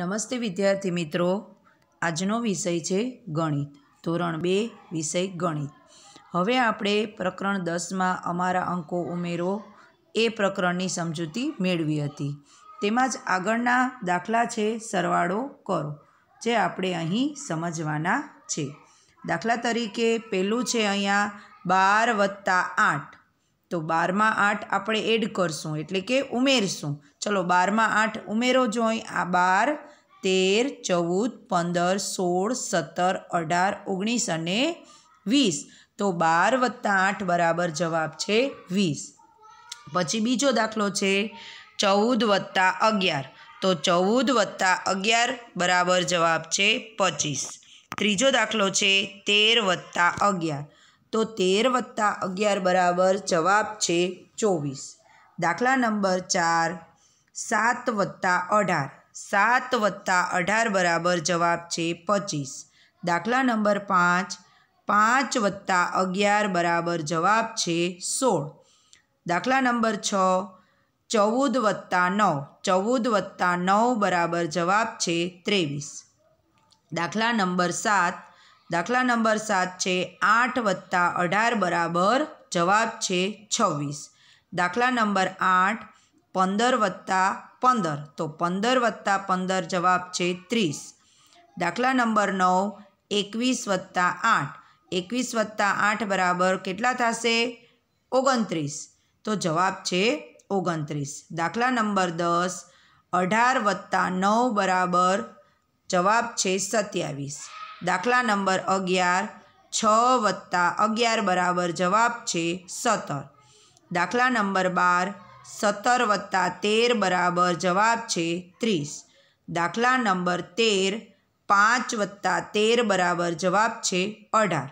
નમસ્તે વિદ્યાર્થી મિત્રો આજનો વિષય છે ગણિત ધોરણ બે વિષય ગણિત હવે આપણે પ્રકરણ દસમાં અમારા અંકો ઉમેરો એ પ્રકરણની સમજૂતી મેળવી હતી તેમજ આગળના દાખલા છે સરવાળો કરો જે આપણે અહીં સમજવાના છે દાખલા તરીકે પહેલું છે અહીંયા બાર વત્તા આઠ તો બારમાં આઠ આપણે એડ કરશું એટલે કે ઉમેરશું ચલો બારમાં આઠ ઉમેરો જોઈ આ બાર તેર ચૌદ પંદર સોળ સત્તર અઢાર ઓગણીસ અને વીસ તો બાર વત્તા આઠ બરાબર જવાબ છે વીસ પછી બીજો દાખલો છે ચૌદ વત્તા અગિયાર તો ચૌદ વત્તા અગિયાર બરાબર જવાબ છે પચીસ ત્રીજો દાખલો છે તેર વત્તા અગિયાર તો તેર વત્તા અગિયાર બરાબર જવાબ છે ચોવીસ દાખલા નંબર ચાર સાત વત્તા અઢાર સાત વત્તા અઢાર બરાબર જવાબ છે પચીસ દાખલા નંબર પાંચ પાંચ વત્તા અગિયાર બરાબર જવાબ છે સોળ દાખલા નંબર છ ચૌદ વત્તા નવ ચૌદ વત્તા નવ બરાબર જવાબ છે ત્રેવીસ દાખલા નંબર સાત દાખલા નંબર સાત છે આઠ વત્તા અઢાર બરાબર જવાબ છે છવ્વીસ દાખલા નંબર આઠ પંદર વત્તા પંદર તો પંદર વત્તા પંદર જવાબ છે ત્રીસ દાખલા નંબર નવ એકવીસ વત્તા આઠ એકવીસ વત્તા આઠ બરાબર કેટલા થશે ઓગણત્રીસ તો જવાબ છે ઓગણત્રીસ દાખલા નંબર દસ અઢાર વત્તા નવ બરાબર જવાબ છે સત્યાવીસ દાખલા નંબર અગિયાર છ વત્તા અગિયાર બરાબર જવાબ છે સત્તર દાખલા નંબર બાર સત્તર વત્તા તેર બરાબર જવાબ છે ત્રીસ દાખલા નંબર તેર પાંચ વત્તા તેર બરાબર જવાબ છે અઢાર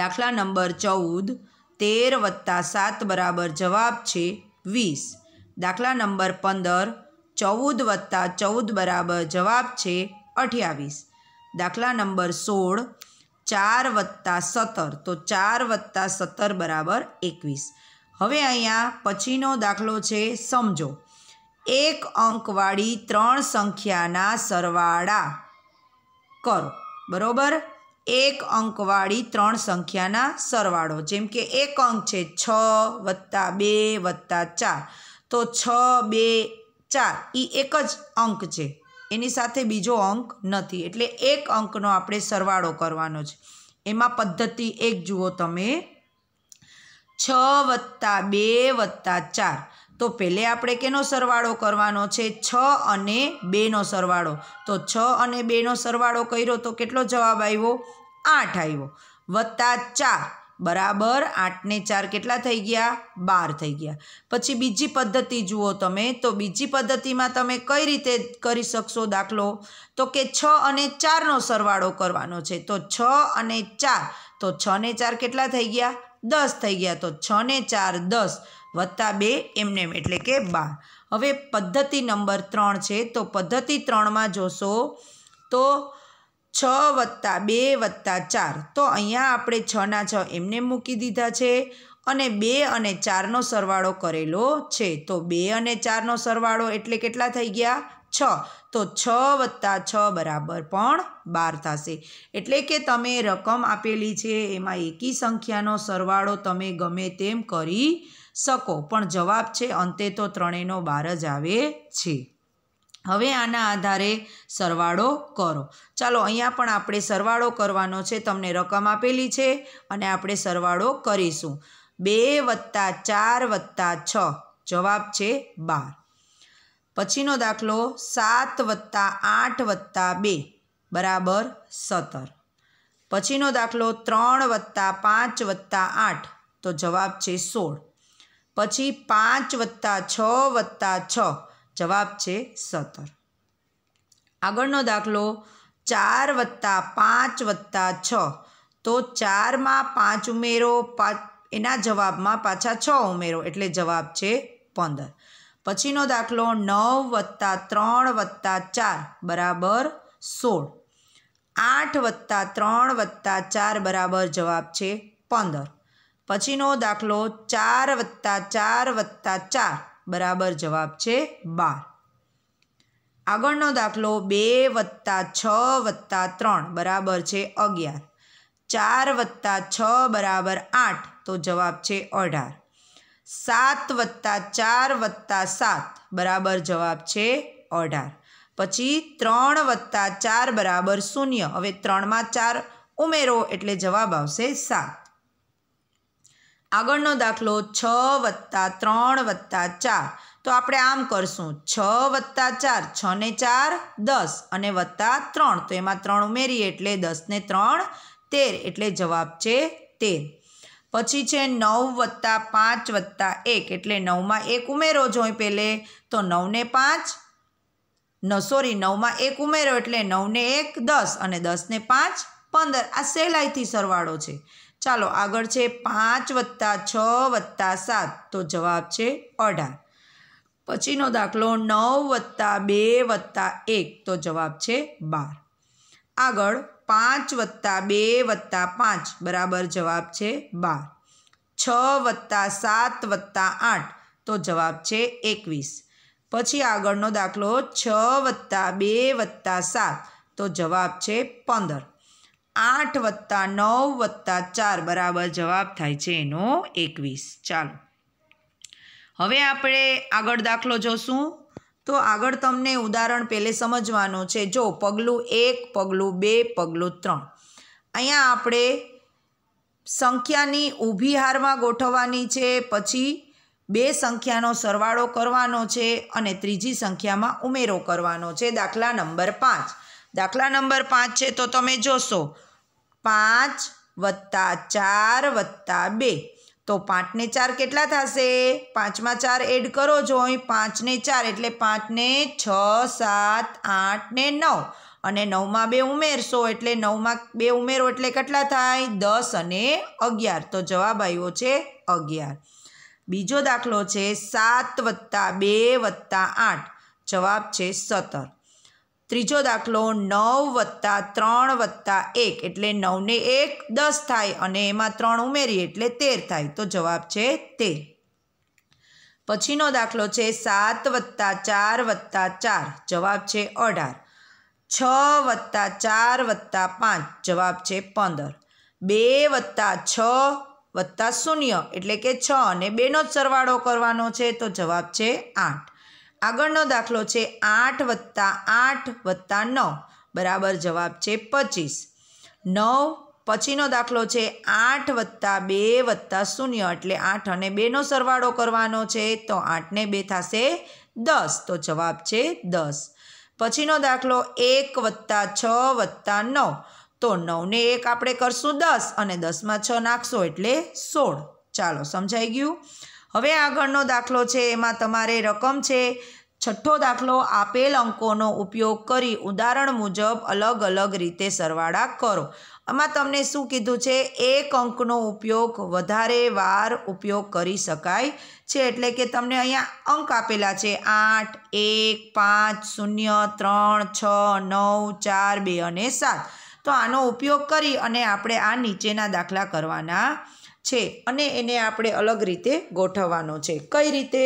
દાખલા નંબર ચૌદ તેર વત્તા સાત બરાબર જવાબ છે વીસ દાખલા નંબર પંદર ચૌદ વત્તા ચૌદ બરાબર જવાબ છે અઠ્યાવીસ દાખલા નંબર સોળ ચાર વત્તા સત્તર તો ચાર વત્તા સત્તર બરાબર એકવીસ હવે અહીંયા પછીનો દાખલો છે સમજો એક અંકવાળી ત્રણ સંખ્યાના સરવાળા કરો બરાબર એક અંકવાળી ત્રણ સંખ્યાના સરવાળો જેમ કે એક અંક છે છ વત્તા બે વત્તા ચાર તો છ બે ચાર એ એક જ અંક છે એની સાથે બીજો અંક નથી એટલે એક અંકનો આપણે સરવાળો કરવાનો છે એમાં પદ્ધતિ એક જુઓ તમે છ વત્તા બે વત્તા ચાર તો પહેલે આપણે કેનો સરવાળો કરવાનો છે છ અને બેનો સરવાળો તો છ અને બેનો સરવાળો કર્યો તો કેટલો જવાબ આવ્યો આઠ આવ્યો વત્તા ચાર બરાબર આઠને ચાર કેટલા થઈ ગયા બાર થઈ ગયા પછી બીજી પદ્ધતિ જુઓ તમે તો બીજી પદ્ધતિમાં તમે કઈ રીતે કરી શકશો દાખલો તો કે છ અને ચારનો સરવાળો કરવાનો છે તો છ અને ચાર તો છ ને ચાર કેટલા થઈ ગયા દસ થઈ ગયા તો છ ને ચાર દસ વત્તા બે એમને એટલે કે બાર હવે પદ્ધતિ નંબર ત્રણ છે તો પદ્ધતિ ત્રણમાં જોશો તો છ વત્તા બે વત્તા ચાર તો અહીંયા આપણે છના છ એમને મૂકી દીધા છે અને બે અને ચારનો સરવાળો કરેલો છે તો બે અને ચારનો સરવાળો એટલે કેટલા થઈ ગયા છ તો છ વત્તા છ બરાબર પણ બાર થશે એટલે કે તમે રકમ આપેલી છે એમાં એકી સંખ્યાનો સરવાળો તમે ગમે તેમ કરી શકો પણ જવાબ છે અંતે તો ત્રણેયનો બાર જ આવે છે હવે આના આધારે સરવાળો કરો ચાલો અહીંયા પણ આપણે સરવાળો કરવાનો છે તમને રકમ આપેલી છે અને આપણે સરવાળો કરીશું બે વત્તા ચાર વત્તા છ જવાબ છે બાર પછીનો દાખલો સાત વત્તા આઠ વત્તા બે બરાબર સત્તર પછીનો દાખલો ત્રણ વત્તા પાંચ વત્તા આઠ તો જવાબ છે સોળ પછી પાંચ વત્તા છ વત્તા છ જવાબ છે સત્તર આગળનો દાખલો ચાર વત્તા પાંચ વત્તા છ તો ચારમાં પાંચ ઉમેરો એના જવાબમાં પાછા છ ઉમેરો એટલે જવાબ છે પંદર પછીનો દાખલો નવ વત્તા ત્રણ વત્તા ચાર બરાબર સોળ આઠ વત્તા ત્રણ વત્તા ચાર બરાબર જવાબ છે પંદર પછીનો દાખલો ચાર વત્તા ચાર વત્તા ચાર બરાબર જવાબ છે બાર આગળનો દાખલો બે વત્તા છ વત્તા ત્રણ બરાબર છે અગિયાર ચાર વત્તા છ બરાબર આઠ તો જવાબ છે અઢાર સાત વત્તા ચાર વત્તા સાત બરાબર જવાબ છે અઢાર પછી ત્રણ વત્તા ચાર બરાબર શૂન્ય હવે ત્રણમાં ચાર ઉમેરો એટલે જવાબ આવશે સાત આગળનો દાખલો છ વત્તા ત્રણ વત્તા ચાર તો આપણે આમ કરશું છ વત્તા ચાર છ ને ચાર દસ અને વત્તા ત્રણ તો એમાં ત્રણ ઉમેરીએ એટલે દસને ત્રણ તેર એટલે જવાબ છે તેર પછી છે નવ વત્તા પાંચ વત્તા એક એટલે નવમાં એક ઉમેરો જોઈ પહેલે તો નવને પાંચ ન સોરી નવમાં એક ઉમેરો એટલે નવને એક દસ અને દસને પાંચ પંદર આ સહેલાઈથી સરવાળો છે ચાલો આગળ છે પાંચ વત્તા છ વત્તા સાત તો જવાબ છે અઢાર પછીનો દાખલો નવ વત્તા બે વત્તા એક તો જવાબ છે બાર આગળ પાંચ વત્તા બે વત્તા પાંચ બરાબર જવાબ છે બાર છ વત્તા સાત વત્તા આઠ તો જવાબ છે એકવીસ પછી આગળનો દાખલો છ વત્તા બે વત્તા સાત તો જવાબ છે પંદર આઠ વત્તા નવ વત્તા ચાર બરાબર જવાબ થાય છે એનો એકવીસ ચાલો હવે આપણે આગળ દાખલો જોશું તો આગળ તમને ઉદાહરણ પહેલે સમજવાનું છે જો પગલું એક પગલું બે પગલું ત્રણ અહીંયા આપણે સંખ્યાની ઊભી હારમાં ગોઠવવાની છે પછી બે સંખ્યાનો સરવાળો કરવાનો છે અને ત્રીજી સંખ્યામાં ઉમેરો કરવાનો છે દાખલા નંબર પાંચ દાખલા નંબર પાંચ છે તો તમે જોશો પાંચ વત્તા ચાર વત્તા બે તો પાંચને ચાર કેટલા થશે પાંચમાં ચાર એડ કરો છો અહીં પાંચને ચાર એટલે પાંચને છ સાત આઠ ને નવ અને નવમાં બે ઉમેરશો એટલે નવમાં બે ઉમેરો એટલે કેટલા થાય દસ અને અગિયાર તો જવાબ આવ્યો છે અગિયાર બીજો દાખલો છે સાત વત્તા બે વત્તા આઠ જવાબ છે સત્તર ત્રીજો દાખલો નવ વત્તા ત્રણ વત્તા એક એટલે નવને એક દસ થાય અને એમાં ત્રણ ઉમેરીએ એટલે તેર થાય તો જવાબ છે તેર પછીનો દાખલો છે સાત વત્તા ચાર વત્તા ચાર જવાબ છે અઢાર છ વત્તા ચાર વત્તા પાંચ જવાબ છે પંદર બે વત્તા છ વત્તા શૂન્ય એટલે કે છ અને બેનો જ સરવાળો કરવાનો છે તો જવાબ છે આઠ આગળનો દાખલો છે આઠ વત્તા આઠ વત્તા નવ બરાબર જવાબ છે પચીસ નવ પછીનો દાખલો છે આઠ વત્તા બે વત્તા શૂન્ય એટલે આઠ અને બેનો સરવાળો કરવાનો છે તો આઠને બે થશે દસ તો જવાબ છે દસ પછીનો દાખલો એક વત્તા છ વત્તા નવ તો નવને એક આપણે કરશું દસ અને દસમાં છ નાખશો એટલે સોળ ચાલો સમજાઈ ગયું હવે આગળનો દાખલો છે એમાં તમારે રકમ છે છઠ્ઠો દાખલો આપેલ અંકોનો ઉપયોગ કરી ઉદાહરણ મુજબ અલગ અલગ રીતે સરવાળા કરો આમાં તમને શું કીધું છે એક અંકનો ઉપયોગ વધારે વાર ઉપયોગ કરી શકાય છે એટલે કે તમને અહીંયા અંક આપેલા છે આઠ એક પાંચ શૂન્ય ત્રણ છ નવ ચાર બે અને સાત તો આનો ઉપયોગ કરી અને આપણે આ નીચેના દાખલા કરવાના છે અને એને આપણે અલગ રીતે ગોઠવવાનો છે કઈ રીતે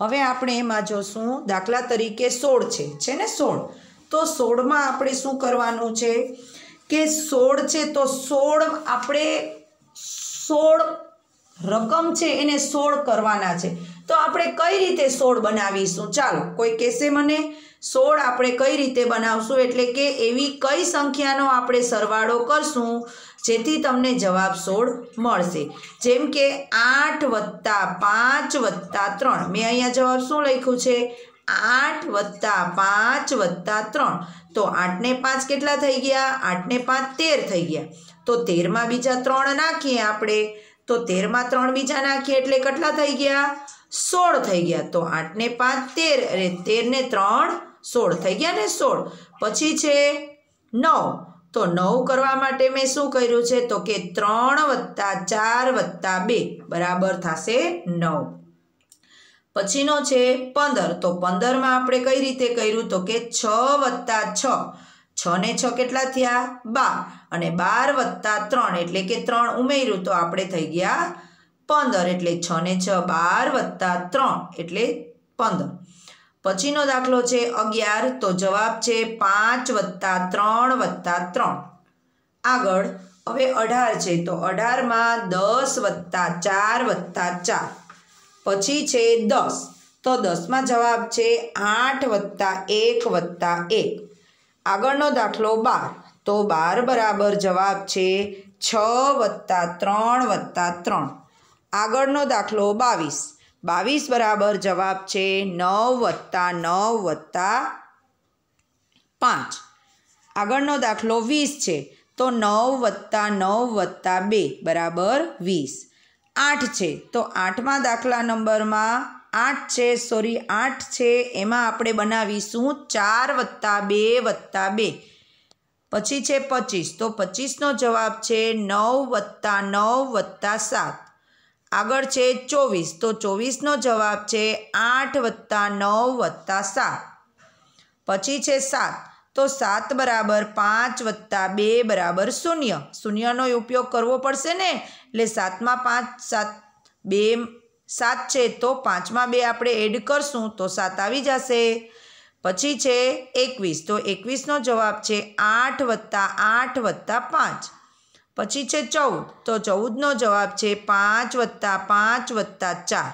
હવે આપણે એમાં જોશું દાખલા તરીકે સોળ છે છે ને સોળ તો સોળમાં આપણે શું કરવાનું છે કે સોળ છે તો સોળ આપણે સોળ રકમ છે એને સોળ કરવાના છે તો આપણે કઈ રીતે સોળ બનાવીશું ચાલો કોઈ કહેશે મને સોળ આપણે કઈ રીતે બનાવશું એટલે કે એવી કઈ સંખ્યાનો આપણે સરવાળો કરશું જેથી તમને જવાબ સોળ મળશે જેમ કે આઠ વત્તા પાંચ વત્તા ત્રણ મેં અહીંયા જવાબ શું લખ્યું છે આઠ વત્તા પાંચ વત્તા ત્રણ તો આઠને પાંચ કેટલા થઈ ગયા આઠને પાંચ તેર થઈ ગયા તો તેરમાં બીજા ત્રણ નાખીએ આપણે તો તેરમાં ત્રણ બીજા નાખીએ એટલે કેટલા થઈ ગયા સોળ થઈ ગયા તો આઠને પાંચ તેર અરે તેરને ત્રણ સોળ થઈ ગયા ને સોળ પછી છે નવ તો નવ કરવા માટે મેં શું કર્યું છે તો કે ત્રણ વત્તા ચાર વત્તા બે બરાબર થશે નવ પછીનો છે પંદર તો પંદરમાં આપણે કઈ રીતે કર્યું તો કે છ વત્તા છ છ ને છ કેટલા થયા બાર અને બાર વત્તા ત્રણ એટલે કે ત્રણ ઉમેર્યું તો આપણે થઈ ગયા પંદર એટલે છ ને છ બાર વત્તા ત્રણ એટલે પંદર પછીનો દાખલો છે અગિયાર તો જવાબ છે પાંચ વત્તા ત્રણ વત્તા ત્રણ આગળ હવે અઢાર છે તો અઢારમાં દસ વત્તા ચાર વત્તા ચાર પછી છે દસ તો દસમાં જવાબ છે આઠ વત્તા એક વત્તા એક આગળનો દાખલો બાર તો બાર બરાબર જવાબ છે છ વત્તા ત્રણ વત્તા ત્રણ આગળનો દાખલો બાવીસ બાવીસ બરાબર જવાબ છે નવ વત્તા નવ વત્તા પાંચ આગળનો દાખલો વીસ છે તો નવ વત્તા નવ વત્તા બે બરાબર વીસ આઠ છે તો આઠમા દાખલા નંબરમાં આઠ છે સોરી આઠ છે એમાં આપણે બનાવીશું ચાર વત્તા બે વત્તા બે પછી છે પચીસ તો પચીસનો જવાબ છે નવ વત્તા નવ વત્તા સાત આગળ છે ચોવીસ તો ચોવીસનો જવાબ છે આઠ વત્તા નવ વત્તા સાત પછી છે સાત તો સાત બરાબર પાંચ વત્તા બે બરાબર શૂન્ય શૂન્યનો ઉપયોગ કરવો પડશે ને એટલે સાતમાં પાંચ સાત બે સાત છે તો પાંચમાં બે આપણે એડ કરશું તો સાત આવી જશે પછી છે એકવીસ તો એકવીસનો જવાબ છે આઠ વત્તા આઠ વત્તા પાંચ પછી છે ચૌદ તો ચૌદનો જવાબ છે પાંચ વત્તા પાંચ વત્તા ચાર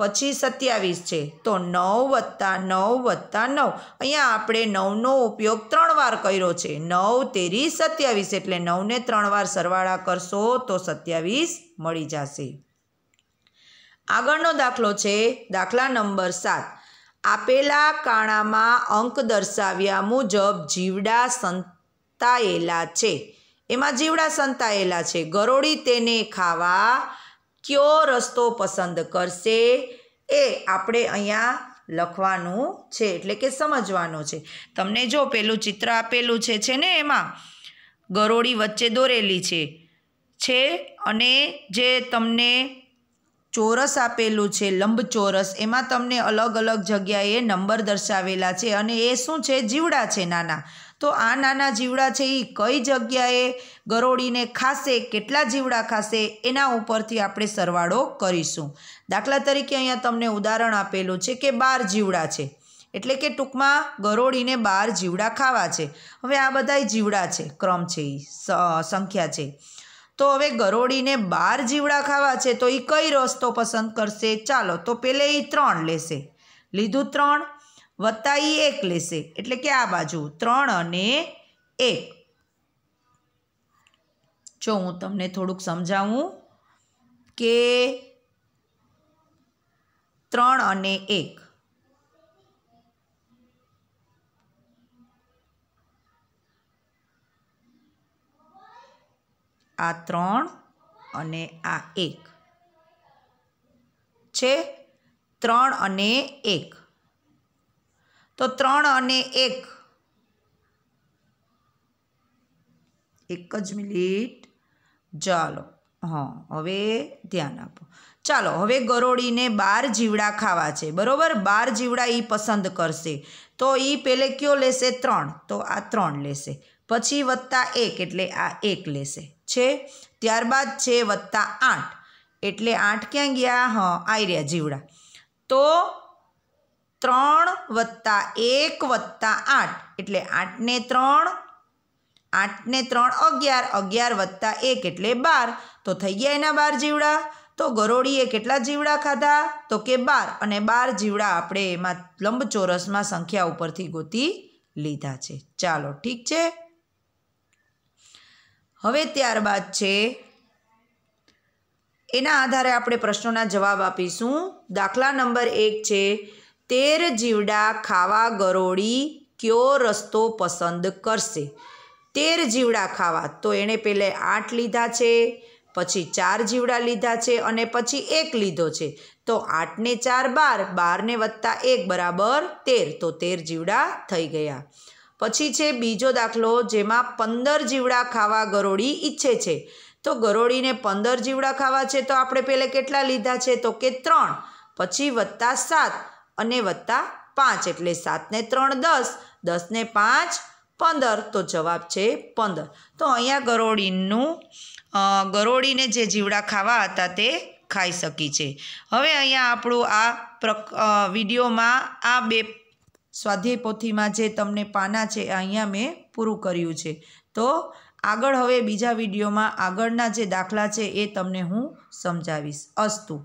પછી સત્યાવીસ છે તો નવ વત્તા નવ વત્તા નવ અહીંયા આપણે નવનો ઉપયોગ ત્રણ વાર કર્યો છે નવ તેરી સત્યાવીસ એટલે નવને ત્રણ વાર સરવાળા કરશો તો સત્યાવીસ મળી જશે આગળનો દાખલો છે દાખલા નંબર સાત આપેલા કાણામાં અંક દર્શાવ્યા મુજબ જીવડા સંતાયેલા છે એમાં જીવડા સંતાયેલા છે ગરોળી તેને ખાવા કયો રસ્તો પસંદ કરશે એ આપણે અહીંયા લખવાનું છે એટલે કે સમજવાનું છે તમને જો પેલું ચિત્ર આપેલું છે છે ને એમાં ગરોળી વચ્ચે દોરેલી છે છે અને જે તમને ચોરસ આપેલું છે લંબ ચોરસ એમાં તમને અલગ અલગ જગ્યાએ નંબર દર્શાવેલા છે અને એ શું છે જીવડા છે નાના તો આ નાના જીવડા છે એ કઈ જગ્યાએ ગરોળીને ખાશે કેટલા જીવડા ખાશે એના ઉપરથી આપણે સરવાળો કરીશું દાખલા તરીકે અહીંયા તમને ઉદાહરણ આપેલું છે કે બાર જીવડા છે એટલે કે ટૂંકમાં ગરોળીને બાર જીવડા ખાવા છે હવે આ બધાય જીવડા છે ક્રમ છે એ સંખ્યા છે તો હવે ગરોળીને બાર જીવડા ખાવા છે તો એ કઈ રસ્તો પસંદ કરશે ચાલો તો પેલે એ ત્રણ લેશે લીધું ત્રણ વત્તા એ એક લેશે એટલે કે આ બાજુ ત્રણ અને એક જો હું તમને થોડુંક સમજાવું કે ત્રણ અને એક આ ત્રણ અને આ એક છે ત્રણ અને એક તો ત્રણ અને એક એક જ મિનિટ ચાલો હા હવે ધ્યાન આપો ચાલો હવે ગરોળીને બાર જીવડા ખાવા છે બરાબર બાર જીવડા એ પસંદ કરશે તો એ પેલે કયો લેશે ત્રણ તો આ ત્રણ લેશે પછી વત્તા એક એટલે આ એક લેશે છે ત્યારબાદ છે વત્તા આઠ એટલે આઠ ક્યાં ગયા હા આયર્યા જીવડા તો ત્રણ વત્તા એક વત્તા આઠ એટલે આઠને ત્રણ આઠને ત્રણ અગિયાર અગિયાર વત્તા એક એટલે બાર તો થઈ ગયા એના બાર જીવડા તો ગરોળીએ કેટલા જીવડા ખાધા તો કે બાર અને બાર જીવડા આપણે એમાં લંબચોરસમાં સંખ્યા ઉપરથી ગોતી લીધા છે ચાલો ઠીક છે હવે ત્યારબાદ છે એના આધારે આપણે પ્રશ્નોના જવાબ આપીશું દાખલા નંબર એક છે તેર જીવડા ખાવા ગરોળી કયો રસ્તો પસંદ કરશે તેર જીવડા ખાવા તો એણે પહેલે આઠ લીધા છે પછી ચાર જીવડા લીધા છે અને પછી એક લીધો છે તો આઠને ચાર બાર બારને વત્તા એક બરાબર તેર તો તેર જીવડા થઈ ગયા પછી છે બીજો દાખલો જેમાં પંદર જીવડા ખાવા ગરોળી ઈચ્છે છે તો ગરોળીને પંદર જીવડા ખાવા છે તો આપણે પહેલાં કેટલા લીધા છે તો કે ત્રણ પછી વત્તા સાત અને વત્તા પાંચ એટલે સાતને ત્રણ દસ દસને પાંચ પંદર તો જવાબ છે પંદર તો અહીંયા ગરોળીનું ગરોળીને જે જીવડા ખાવા હતા તે ખાઈ શકી છે હવે અહીંયા આપણું આ પ્રક વિડીયોમાં આ બે સ્વાધ્યાય પોથીમાં જે તમને પાના છે અહીંયા મેં પૂરું કર્યું છે તો આગળ હવે બીજા વિડીયોમાં આગળના જે દાખલા છે એ તમને હું સમજાવીશ અસ્તું